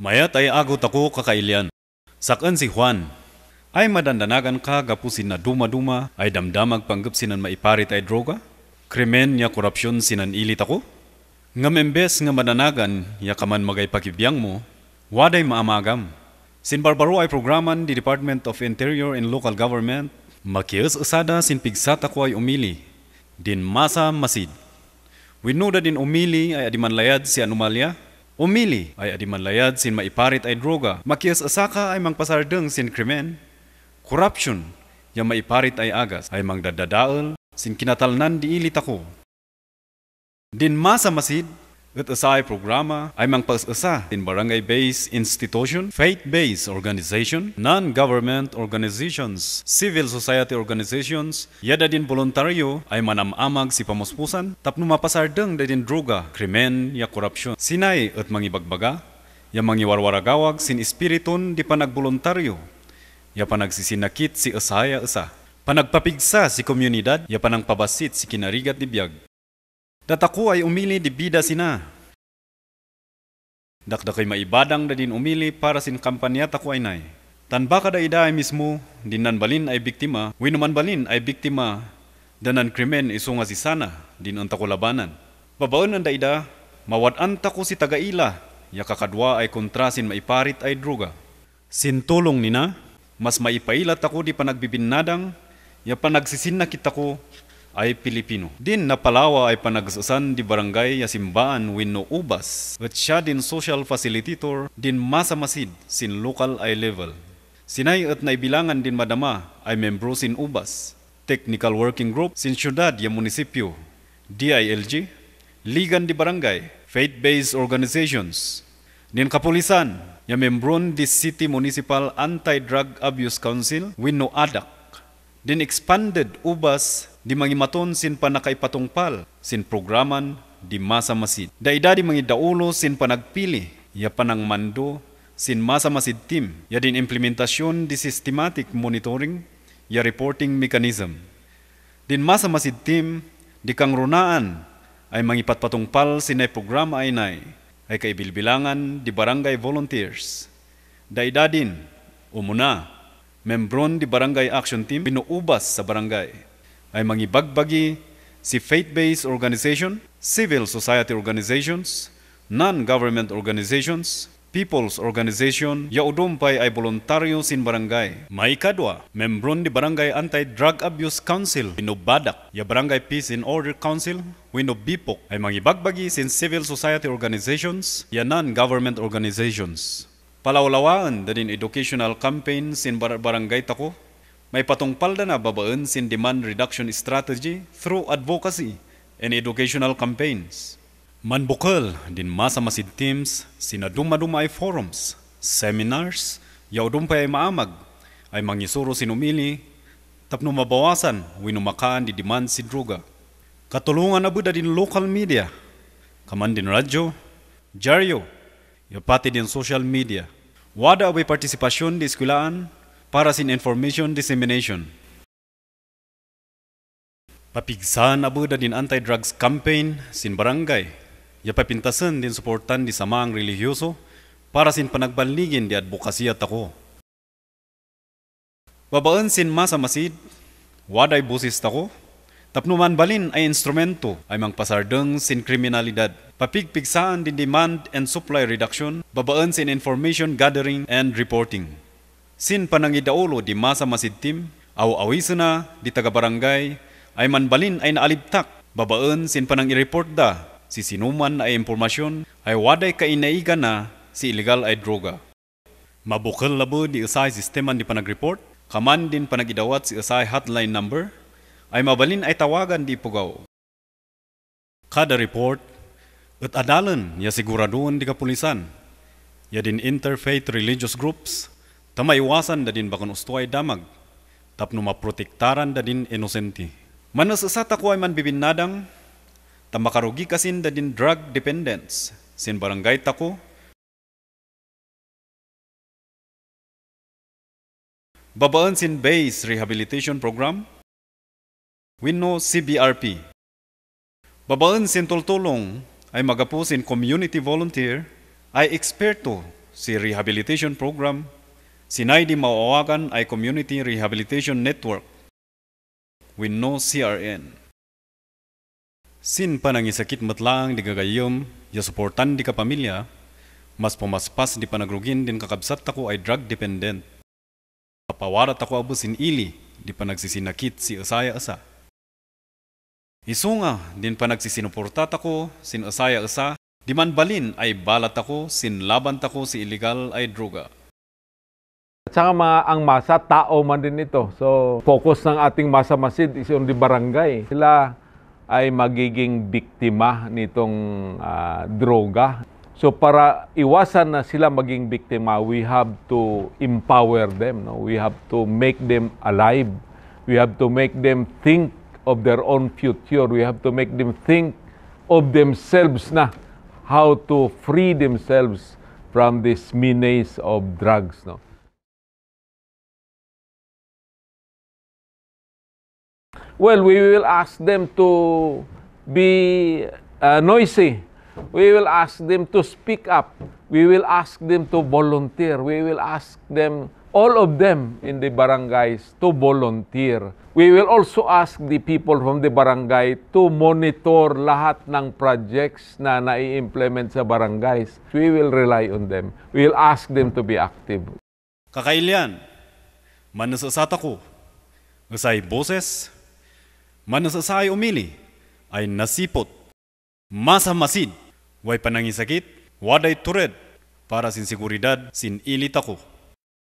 Maya tay agot ako kakailian. Sakan si Juan. Ay madandanagan ka gapusin na duma-duma ay damdamag panggap sinan maiparit ay droga? Krimen niya korupsyon sinan ilit ako? Nga membes nga madanagan ya kaman magay pakibiyang mo, waday maamagam. Sin Barbaro ay programan di Department of Interior and Local Government, makias usada sin pigsata ko ay umili. Din masa masid. We know that in umili ay adimanlayad si anomalya, Umili ay adimanlayad sin maiparit ay droga, makias asaka ay mangpasardeng sin krimen. Corruption, ya maiparit ay agas, ay mangdadadaal sin kinatalnan di ilit ako. Din masa masid, Ket asay programa ay mangpasasa in barangay-based institution, faith-based organization, non-government organizations, civil society organizations, yada din voluntaryo ay manamamag si pamuspusan tapno mapasar mapasardeng din droga, krimen ya korupsyon. Sinay at mangibagbaga, ya mangiwarwaragawag sin espiriton di panagboluntaryo, ya panagsisinakit si asaya asa. Panagpapigsa si komunidad, ya panang si kinarigat ni biyag dat ako ay umili di bida sina. Dakda kay maibadang da din umili para sin kampanya tako ay nay. Tanba da ida ay mismo, dinan balin ay biktima, winuman balin ay biktima, danan krimen isunga si sana, din ang tako labanan. Babaon ang daida, mawadan tako si tagaila, yakakadwa ay kontrasin maiparit ay druga. Sintulong nina, mas maipailat ako di panagbibinadang, ya panagsisin na kita ko, ay Pilipino. Din napalawa ay panagsasan di barangay Yasimbaan Wino Ubas at siya din social facilitator din masamasid sin local ay level. Sinay at naibilangan din madama ay membro sin Ubas, Technical Working Group sin Syudad ya Munisipyo, DILG, Ligan di Barangay, Faith-Based Organizations, din Kapulisan, ya membro di City Municipal Anti-Drug Abuse Council, Wino Adak, din expanded ubas di mangimaton sin panakaipatungpal, sin programan, di masamasid. Daida di mangidaulo sin panagpili, ya panang mando, sin masid team, ya din implementasyon di systematic monitoring, ya reporting mechanism. Din masa masid team, di kang runaan, ay mangipatpatungpal sinay program ay nay, ay kaibilbilangan di barangay volunteers. Daida din, umuna, membron di Barangay Action Team binuubas sa barangay ay mangibagbagi si faith-based organization, civil society organizations, non-government organizations, People's Organization, yaudom pa ay voluntaryo sin barangay. May kadwa, membron di Barangay Anti-Drug Abuse Council, binubadak, ya Barangay Peace and Order Council, winobipok, ay mangibagbagi sin civil society organizations, ya non-government organizations. Palawlawan da din educational campaign sin barangay tako. May patungpalda na babaan sin demand reduction strategy through advocacy and educational campaigns. Manbukal din masa masid teams sinadumaduma ay forums, seminars, yaudum pa ay maamag, ay mangisuro sinumili, tapno mabawasan winumakaan di demand si droga. Katulungan na buda din local media, kaman din radyo, jaryo, yapatid yung social media. Wada o partisipasyon di eskulaan para sin information dissemination. Papigsan da din anti-drugs campaign sin barangay. Yapapintasan din suportan di samaang relihiyoso para sin panagbanligin di advokasya tako. Babaan sin masa masamasid, waday busis tako, Tapnuman balin ay instrumento ay mangpasardeng sin kriminalidad. Papigpigsaan din demand and supply reduction, babaan sin information gathering and reporting. Sin panangidaulo di masa masidtim, aw-awisa na di taga-barangay, ay manbalin ay naaliptak, babaan sin panang i-report da, si sinuman ay impormasyon, ay waday kainaiga na si illegal ay droga. Mabukal labo di usay sisteman di panagreport, kaman din panagidawat si usay hotline number ay mabalin ay tawagan di pugaw. Kada report, at adalan ya siguraduan di kapulisan. Ya din interfaith religious groups, tama iwasan da din bakon ustuay damag, tapno maprotektaran da din inosente. Manasasata ko ay man bibinadang, tamakarugi kasin da din drug dependence, sin barangay tako, babaan sin base rehabilitation program, Wino CBRP. Babalan sin tulong ay magapusin community volunteer ay eksperto si rehabilitation program sinay di mauawagan ay Community Rehabilitation Network. Wino CRN. Sin panangisakit matlaang di gagayom, ya suportan di kapamilya, mas pumaspas di panagrugin din kakabsat ako ay drug dependent. Papawarat ako abo sin ili di panagsisinakit si asaya asa. Isunga, din pa nagsisinuportat ako, sinasaya usa, di man balin ay balat ako, sinlaban tako si illegal ay droga. At saka mga ang masa, tao man din ito. So, focus ng ating masa masid is on di barangay. Sila ay magiging biktima nitong uh, droga. So para iwasan na sila maging biktima, we have to empower them. No? We have to make them alive. We have to make them think of their own future. We have to make them think of themselves na how to free themselves from this menace of drugs. No? Well, we will ask them to be uh, noisy. We will ask them to speak up. We will ask them to volunteer. We will ask them all of them in the barangays to volunteer. We will also ask the people from the barangay to monitor lahat ng projects na nai-implement sa barangays. We will rely on them. We will ask them to be active. Kakailian, manasasata ko, usay boses, manasasay umili, ay nasipot, masamasid, way panangisakit, waday tured, para sin seguridad, sin ilit ako.